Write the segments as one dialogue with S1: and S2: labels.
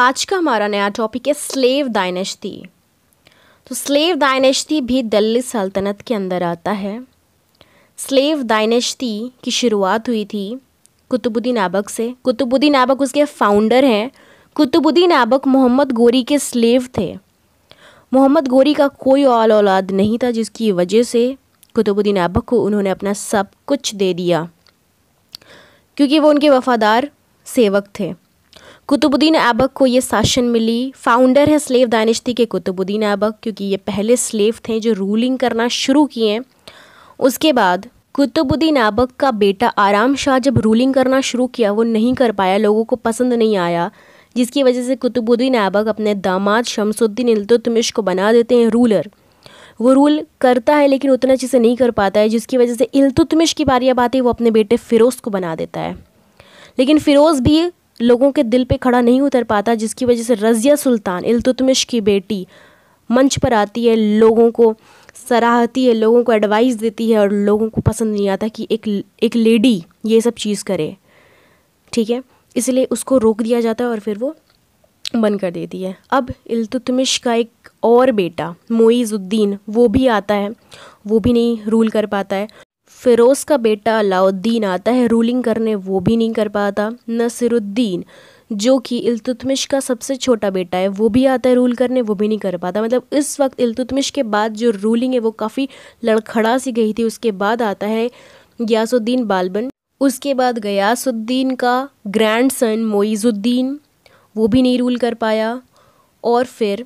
S1: आज का हमारा नया टॉपिक है स्लेव दाइनेस्टी तो स्लेव दाइनेस्टी भी दिल्ली सल्तनत के अंदर आता है स्लेव दाइनेस्टी की शुरुआत हुई थी कुतुबुद्दीन ऐबक से कुतुबुद्दीन ऐबक उसके फाउंडर हैं कुतुबुद्दीन ऐबक मोहम्मद गोरी के स्लेव थे मोहम्मद गोरी का कोई और औलाद नहीं था जिसकी वजह से कुतुबुद्दीन ऐबक को उन्होंने अपना सब कुछ दे दिया क्योंकि वो उनके वफादार सेवक थे कुतुबुद्दीन ऐबक को ये शासन मिली फाउंडर है स्लेव डायनेस्टी के कुतुबुद्दीन ऐबक क्योंकि ये पहले स्लेव थे जो रूलिंग करना शुरू किए उसके बाद कुतुबुद्दीन ऐबक का बेटा आराम शाह जब रूलिंग करना शुरू किया वो नहीं कर पाया लोगों को पसंद नहीं आया जिसकी वजह से कुतुबुद्दीन ऐबक अपने दामाद शमसुद्दीन इल्तुतमिश को बना देते हैं रूलर वो रूल करता है लेकिन उतना अच्छे से नहीं कर पाता है जिसकी वजह से इल्तुतमिश की बारी अब आती है वो अपने बेटे फ़िरोज़ को बना देता है लेकिन फ़िरोज़ भी लोगों के दिल पे खड़ा नहीं उतर पाता जिसकी वजह से रज़िया सुल्तान इल्तुतमिश की बेटी मंच पर आती है लोगों को सराहती है लोगों को एडवाइस देती है और लोगों को पसंद नहीं आता कि एक एक लेडी ये सब चीज़ करे ठीक है इसलिए उसको रोक दिया जाता है और फिर वो बंद कर देती है अब इल्तुतमिश का एक और बेटा मोईज़ुद्दीन वो भी आता है वो भी नहीं रूल कर पाता है फ़िरोज़ का बेटा अलाउद्दीन आता है रूलिंग करने वो भी नहीं कर पाता नसरुद्दीन जो कि इल्तुतमिश का सबसे छोटा बेटा है वो भी आता है रूल करने वो भी नहीं कर पाता मतलब इस वक्त इल्तुतमिश के बाद जो रूलिंग है वो काफ़ी लड़खड़ा सी गई थी उसके बाद आता है गयासुद्दीन बालबन उसके बाद गयासुद्दीन का ग्रैंड सन मोइज़ुद्दीन वो भी नहीं रूल कर पाया और फिर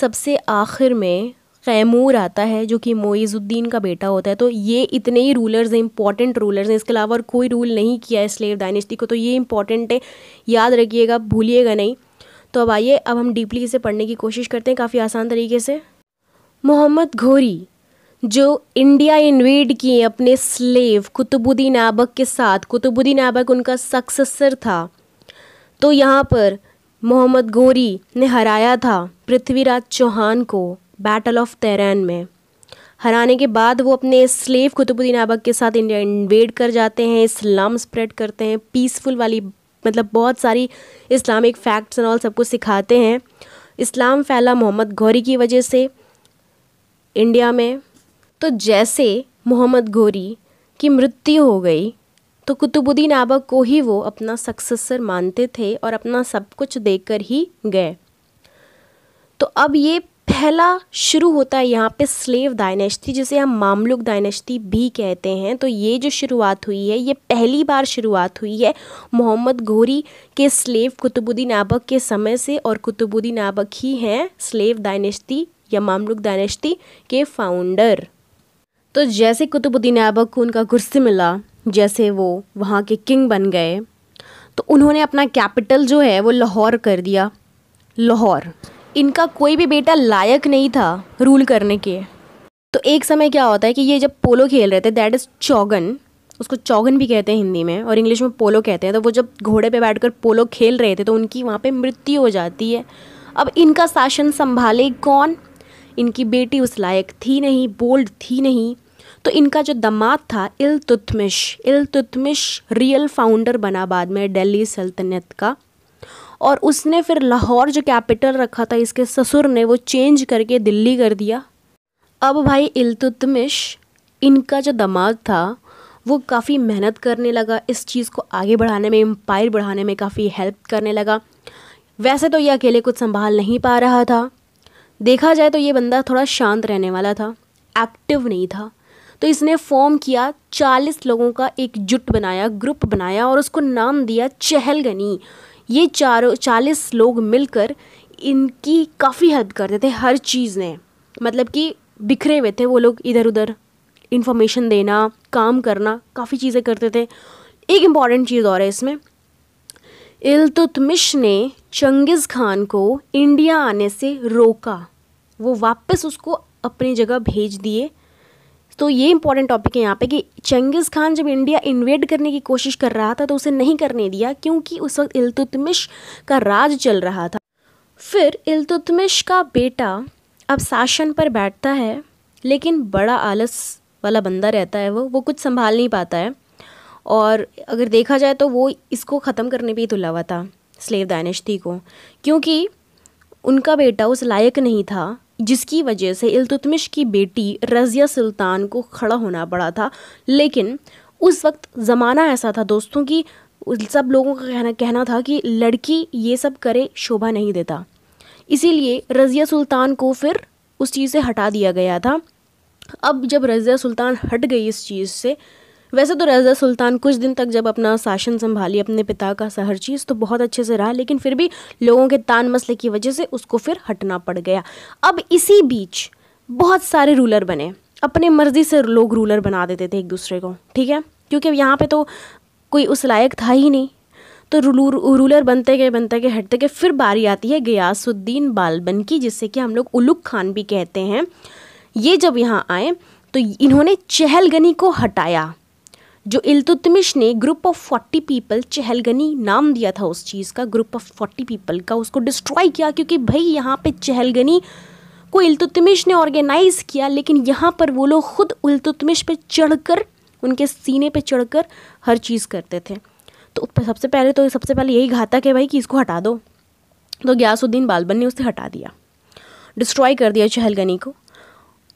S1: सबसे आखिर में तैमूर आता है जो कि मोइज़ुद्दीन का बेटा होता है तो ये इतने ही रूलर्स हैं इंपॉर्टेंट रूलर्स हैं इसके अलावा और कोई रूल नहीं किया है स्लेव डायनेस्टी को तो ये इंपॉर्टेंट है याद रखिएगा भूलिएगा नहीं तो अब आइए अब हम डीपली इसे पढ़ने की कोशिश करते हैं काफ़ी आसान तरीके से मोहम्मद घोरी जो इंडिया इन्वेड किए अपने स्लेव कुतुबुद्दीन ऐबक के साथ कुतुबुद्दीन ऐबक उनका सक्सेसर था तो यहाँ पर मोहम्मद गोरी ने हराया था पृथ्वीराज चौहान को बैटल ऑफ तैरान में हराने के बाद वो अपने स्लेव कुतुबुद्दीन ऐबक के साथ इंडिया इन्वेड कर जाते हैं इस्लाम स्प्रेड करते हैं पीसफुल वाली मतलब बहुत सारी इस्लामिक फैक्ट्स एंड ऑल सबको सिखाते हैं इस्लाम फैला मोहम्मद घोरी की वजह से इंडिया में तो जैसे मोहम्मद घोरी की मृत्यु हो गई तो कुतुबुद्दीन ऐबक को ही वो अपना सक्सेसर मानते थे और अपना सब कुछ देकर ही गए तो अब ये पहला शुरू होता है यहाँ पे स्लेव डायनेस्टी जिसे हम मामलुक डायनेस्टी भी कहते हैं तो ये जो शुरुआत हुई है ये पहली बार शुरुआत हुई है मोहम्मद घोरी के स्लेव कुतुबुद्दीन ऐबक के समय से और कुतुबुद्दीन ऐबक ही हैं स्लेव डायनेस्टी या मामलुक डायनेस्टी के फाउंडर तो जैसे कुतुबुद्दीन ऐबक को उनका गुस्से मिला जैसे वो वहाँ के किंग बन गए तो उन्होंने अपना कैपिटल जो है वो लाहौर कर दिया लाहौर इनका कोई भी बेटा लायक नहीं था रूल करने के तो एक समय क्या होता है कि ये जब पोलो खेल रहे थे दैट इज़ चौगन उसको चौगन भी कहते हैं हिंदी में और इंग्लिश में पोलो कहते हैं तो वो जब घोड़े पे बैठकर पोलो खेल रहे थे तो उनकी वहाँ पे मृत्यु हो जाती है अब इनका शासन संभाले कौन इनकी बेटी उस लायक थी नहीं बोल्ड थी नहीं तो इनका जो दमाद था इल तुतमिश इल तुतमिश रियल फाउंडर बना बाद में दिल्ली सल्तनत का और उसने फिर लाहौर जो कैपिटल रखा था इसके ससुर ने वो चेंज करके दिल्ली कर दिया अब भाई इल्तुतमिश इनका जो दमाग था वो काफ़ी मेहनत करने लगा इस चीज़ को आगे बढ़ाने में एम्पायर बढ़ाने में काफ़ी हेल्प करने लगा वैसे तो ये अकेले कुछ संभाल नहीं पा रहा था देखा जाए तो ये बंदा थोड़ा शांत रहने वाला था एक्टिव नहीं था तो इसने फॉर्म किया चालीस लोगों का एक जुट बनाया ग्रुप बनाया और उसको नाम दिया चहलगनी ये चारों चालीस लोग मिलकर इनकी काफ़ी हद करते थे हर चीज़ ने मतलब कि बिखरे हुए थे वो लोग इधर उधर इन्फॉर्मेशन देना काम करना काफ़ी चीज़ें करते थे एक इम्पॉर्टेंट चीज़ और है इसमें इल्तुतमिश ने चंगेज़ खान को इंडिया आने से रोका वो वापस उसको अपनी जगह भेज दिए तो ये इंपॉर्टेंट टॉपिक है यहाँ पे कि चंगेज़ खान जब इंडिया इन्वेड करने की कोशिश कर रहा था तो उसे नहीं करने दिया क्योंकि उस वक्त इलतुतमिश का राज चल रहा था फिर इलतुतमिश का बेटा अब शासन पर बैठता है लेकिन बड़ा आलस वाला बंदा रहता है वो वो कुछ संभाल नहीं पाता है और अगर देखा जाए तो वो इसको ख़त्म करने पर ही तुला हुआ था स्लेव दानिश्ती को क्योंकि उनका बेटा उस लायक नहीं था जिसकी वजह से इल्तुतमिश की बेटी रज़िया सुल्तान को खड़ा होना पड़ा था लेकिन उस वक्त ज़माना ऐसा था दोस्तों कि सब लोगों का कहना कहना था कि लड़की ये सब करे शोभा नहीं देता इसीलिए रज़िया सुल्तान को फिर उस चीज़ से हटा दिया गया था अब जब रज़िया सुल्तान हट गई इस चीज़ से वैसे तो रजा सुल्तान कुछ दिन तक जब अपना शासन संभाली अपने पिता का हर चीज़ तो बहुत अच्छे से रहा लेकिन फिर भी लोगों के तान मसले की वजह से उसको फिर हटना पड़ गया अब इसी बीच बहुत सारे रूलर बने अपने मर्जी से लोग रूलर बना देते थे एक दूसरे को ठीक है क्योंकि यहाँ पे तो कोई उस लायक था ही नहीं तो रूलर बनते गए बनते गए हटते गए फिर बारी आती है गयासुद्दीन बालबन की जिससे कि हम लोग उलुक खान भी कहते हैं ये जब यहाँ आए तो इन्होंने चहलगनी को हटाया जो इल्तुतमिश ने group of forty people Chahalgani नाम दिया था उस चीज़ का ग्रुप ऑफ फोर्टी पीपल का उसको डिस्ट्रॉय किया क्योंकि भाई यहाँ पे चहलगनी को इल्तुतमिश ने ऑर्गेनाइज़ किया लेकिन यहाँ पर वो लोग खुद इल्तुतमिश पे चढ़कर उनके सीने पे चढ़कर हर चीज़ करते थे तो सबसे पहले तो सबसे पहले यही घातक है भाई कि इसको हटा दो तो ग्यासुद्दीन बालबन ने उसे हटा दिया डिस्ट्रॉय कर दिया चहलगनी को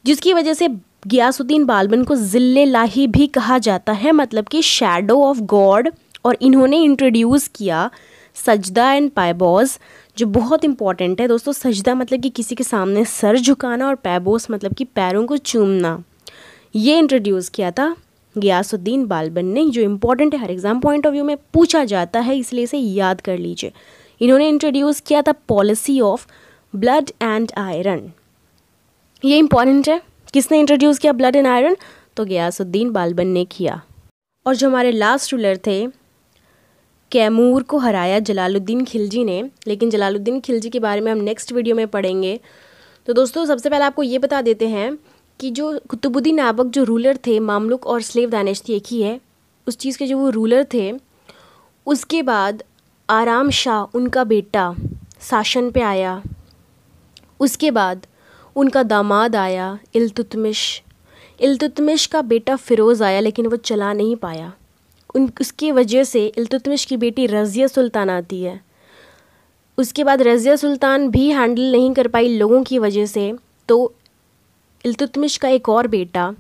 S1: जिसकी वजह से गियासुद्दीन बालबन को जिल्ले लाही भी कहा जाता है मतलब कि शेडो ऑफ गॉड और इन्होंने इंट्रोड्यूस किया सजदा एंड पायबॉज जो बहुत इंपॉर्टेंट है दोस्तों सजदा मतलब कि किसी के सामने सर झुकाना और पैबोस मतलब कि पैरों को चूमना ये इंट्रोड्यूस किया था गियासुद्दीन बालबन ने जो इंपॉर्टेंट है हर एग्ज़ाम पॉइंट ऑफ व्यू में पूछा जाता है इसलिए इसे याद कर लीजिए इन्होंने इंट्रोड्यूस किया था policy of blood and iron ये इंपॉर्टेंट है किसने इंट्रोड्यूस किया ब्लड एंड आयरन तो गयासुद्दीन बालबन ने किया और जो हमारे लास्ट रूलर थे कैमूर को हराया जलालुद्दीन खिलजी ने लेकिन जलालुद्दीन खिलजी के बारे में हम नेक्स्ट वीडियो में पढ़ेंगे तो दोस्तों सबसे पहले आपको ये बता देते हैं कि जो कुतुबुद्दीन नाबक जो रूलर थे मामलुक और स्लेव दानिश थी एक ही है उस चीज़ के जो वो रूलर थे उसके बाद आराम शाह उनका बेटा शासन पे आया उसके बाद उनका दामाद आया इल्तुतमिश इल्तुतमिश का बेटा फ़िरोज़ आया लेकिन वो चला नहीं पाया उन उसकी वजह से इल्तुतमिश की बेटी रज़िया सुल्तान आती है उसके बाद रज़िया सुल्तान भी हैंडल नहीं कर पाई लोगों की वजह से तो इल्तुतमिश का एक और बेटा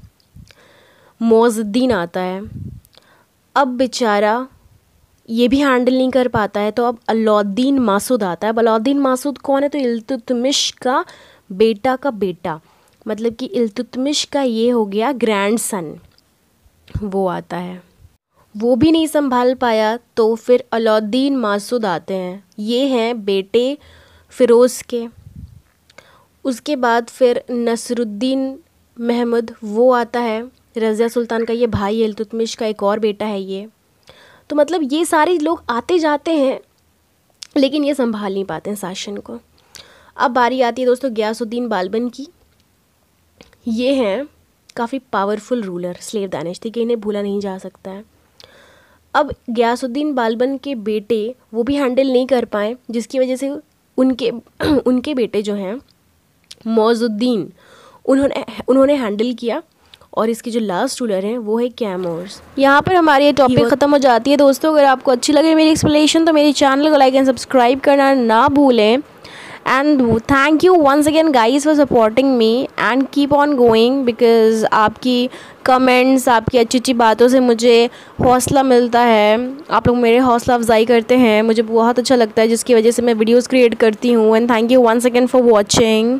S1: मोजुद्दीन आता है अब बेचारा ये भी हैंडल नहीं कर पाता है तो अब अलाउद्दीन मासूद आता है अब अलाउद्दीन मासूद कौन है तो इल्तुतमिश का बेटा का बेटा मतलब कि इल्तुतमिश का ये हो गया ग्रैंड सन वो आता है वो भी नहीं संभाल पाया तो फिर अलाउद्दीन मासूद आते हैं ये हैं बेटे फिरोज़ के उसके बाद फिर नसरुद्दीन महमूद वो आता है रज़िया सुल्तान का ये भाई है इल्तुतमिश का एक और बेटा है ये तो मतलब ये सारे लोग आते जाते हैं लेकिन ये संभाल नहीं पाते हैं शासन को अब बारी आती है दोस्तों गयासुद्दीन बालबन की ये हैं काफ़ी पावरफुल रूलर स्लेव दानिश थी कि इन्हें भूला नहीं जा सकता है अब गयासुद्दीन बालबन के बेटे वो भी हैंडल नहीं कर पाए जिसकी वजह से उनके उनके बेटे जो हैं मौजुद्दीन उन्होंने उन्होंने हैंडल किया और इसके जो लास्ट रूलर हैं वो है कैमोर्स यहाँ पर हमारी ये टॉपिक ख़त्म हो जाती है दोस्तों अगर आपको अच्छी लगे मेरी एक्सप्लेनेशन तो मेरे चैनल को लाइक एंड सब्सक्राइब करना ना भूलें and thank you once again guys for supporting me and keep on going because आपकी कमेंट्स आपकी अच्छी अच्छी बातों से मुझे हौसला मिलता है आप लोग मेरे हौसला अफजाई करते हैं मुझे बहुत अच्छा लगता है जिसकी वजह से मैं वीडियोज़ क्रिएट करती हूँ and thank you once again for watching